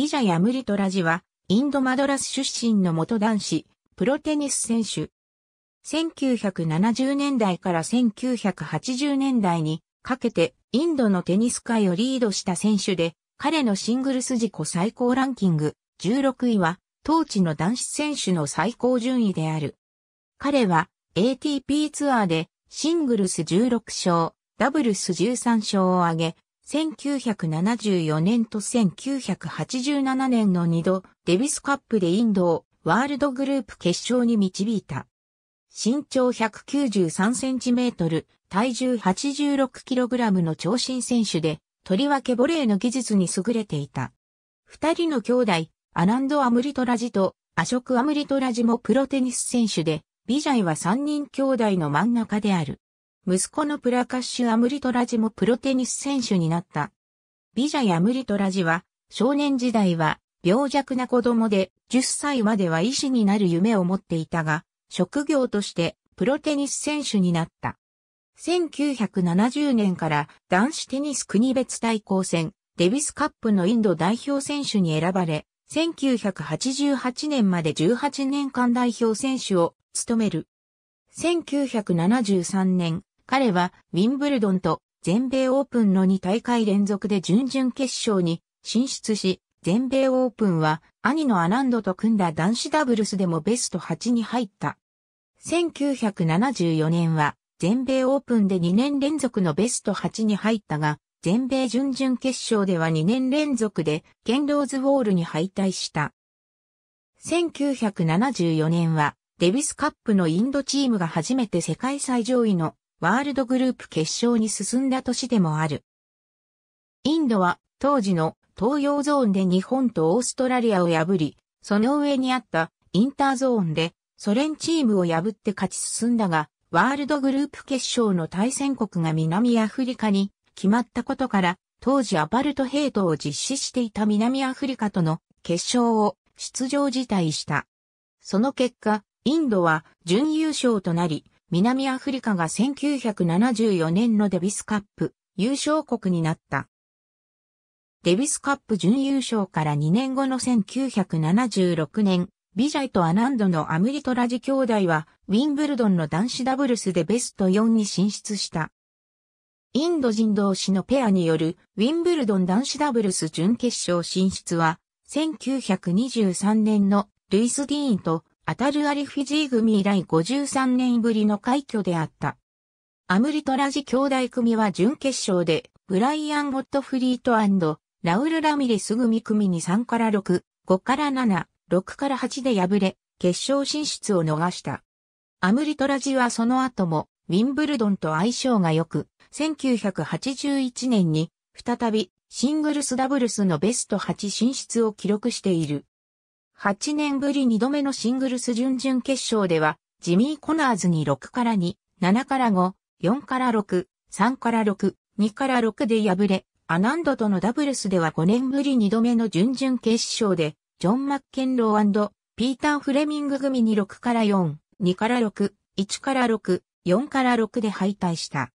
ビジャヤムリトラジは、インドマドラス出身の元男子、プロテニス選手。1970年代から1980年代にかけてインドのテニス界をリードした選手で、彼のシングルス自己最高ランキング16位は当地の男子選手の最高順位である。彼は ATP ツアーでシングルス16勝、ダブルス13勝を挙げ、1974年と1987年の2度、デビスカップでインドをワールドグループ決勝に導いた。身長1 9 3トル、体重8 6ラムの長身選手で、とりわけボレーの技術に優れていた。二人の兄弟、アランド・アムリトラジとアショク・アムリトラジもプロテニス選手で、ビジャイは三人兄弟の真ん中である。息子のプラカッシュ・アムリトラジもプロテニス選手になった。ビジャヤ・アムリトラジは、少年時代は、病弱な子供で、10歳までは医師になる夢を持っていたが、職業としてプロテニス選手になった。1970年から男子テニス国別対抗戦、デビスカップのインド代表選手に選ばれ、1988年まで18年間代表選手を務める。1973年、彼はウィンブルドンと全米オープンの2大会連続で準々決勝に進出し、全米オープンは兄のアナンドと組んだ男子ダブルスでもベスト8に入った。1974年は全米オープンで2年連続のベスト8に入ったが、全米準々決勝では2年連続でケンローズウォールに敗退した。1974年はデビスカップのインドチームが初めて世界最上位のワールドグループ決勝に進んだ年でもある。インドは当時の東洋ゾーンで日本とオーストラリアを破り、その上にあったインターゾーンでソ連チームを破って勝ち進んだが、ワールドグループ決勝の対戦国が南アフリカに決まったことから、当時アパルトヘイトを実施していた南アフリカとの決勝を出場辞退した。その結果、インドは準優勝となり、南アフリカが1974年のデビスカップ優勝国になった。デビスカップ準優勝から2年後の1976年、ビジャイとアナンドのアムリトラジ兄弟は、ウィンブルドンの男子ダブルスでベスト4に進出した。インド人同士のペアによるウィンブルドン男子ダブルス準決勝進出は、1923年のルイス・ディーンとアタルアリフィジー組以来53年ぶりの快挙であった。アムリトラジ兄弟組は準決勝で、ブライアン・ゴットフリートラウル・ラミレス組組に3から6、5から7、6から8で敗れ、決勝進出を逃した。アムリトラジはその後も、ウィンブルドンと相性が良く、1981年に、再び、シングルスダブルスのベスト8進出を記録している。8年ぶり2度目のシングルス準々決勝では、ジミー・コナーズに6から2、7から5、4から6、3から6、2から6で敗れ、アナンドとのダブルスでは5年ぶり2度目の準々決勝で、ジョン・マッケンローピーター・フレミング組に6から4、2から6、1から6、4から6で敗退した。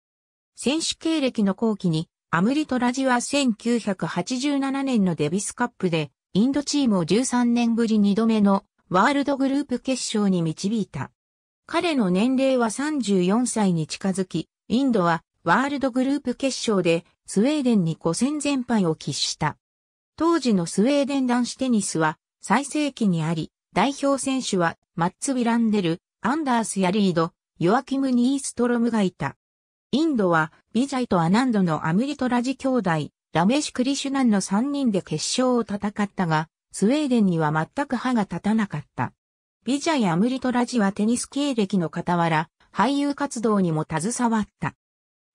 選手経歴の後期に、アムリトラジは1987年のデビスカップでインドチームを13年ぶり2度目のワールドグループ決勝に導いた。彼の年齢は34歳に近づき、インドはワールドグループ決勝でスウェーデンに5戦全敗を喫した。当時のスウェーデン男子テニスは最盛期にあり、代表選手はマッツ・ウィランデル、アンダース・ヤリード、ヨアキム・ニーストロムがいた。インドはビジャイとアナンドのアムリトラジ兄弟、ラメシ・クリシュナンの3人で決勝を戦ったが、スウェーデンには全く歯が立たなかった。ビジャやアムリトラジはテニス経歴の傍ら、俳優活動にも携わった。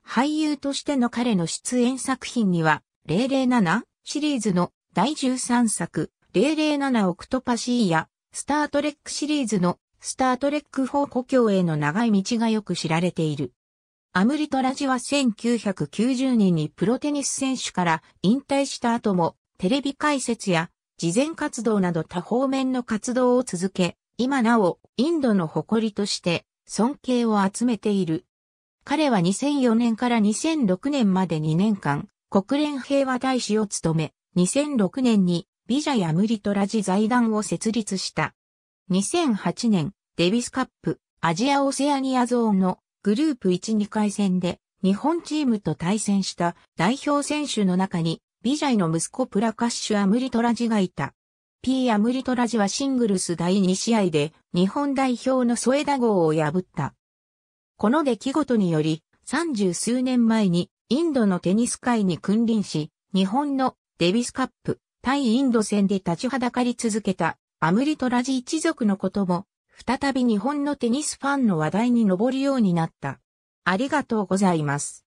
俳優としての彼の出演作品には、007シリーズの第13作、007オクトパシーや、スタートレックシリーズのスタートレック4故郷への長い道がよく知られている。アムリトラジは1990年にプロテニス選手から引退した後もテレビ解説や事前活動など多方面の活動を続け、今なおインドの誇りとして尊敬を集めている。彼は2004年から2006年まで2年間、国連平和大使を務め、2006年にビジャヤムリトラジ財団を設立した。2008年、デビスカップ、アジアオセアニアゾーンのグループ1、2回戦で日本チームと対戦した代表選手の中に、ビジャイの息子プラカッシュ・アムリトラジがいた。P アムリトラジはシングルス第2試合で日本代表の添田号を破った。この出来事により、三十数年前にインドのテニス界に君臨し、日本のデビスカップ対インド戦で立ちはだかり続けたアムリトラジ一族のことも再び日本のテニスファンの話題に上るようになった。ありがとうございます。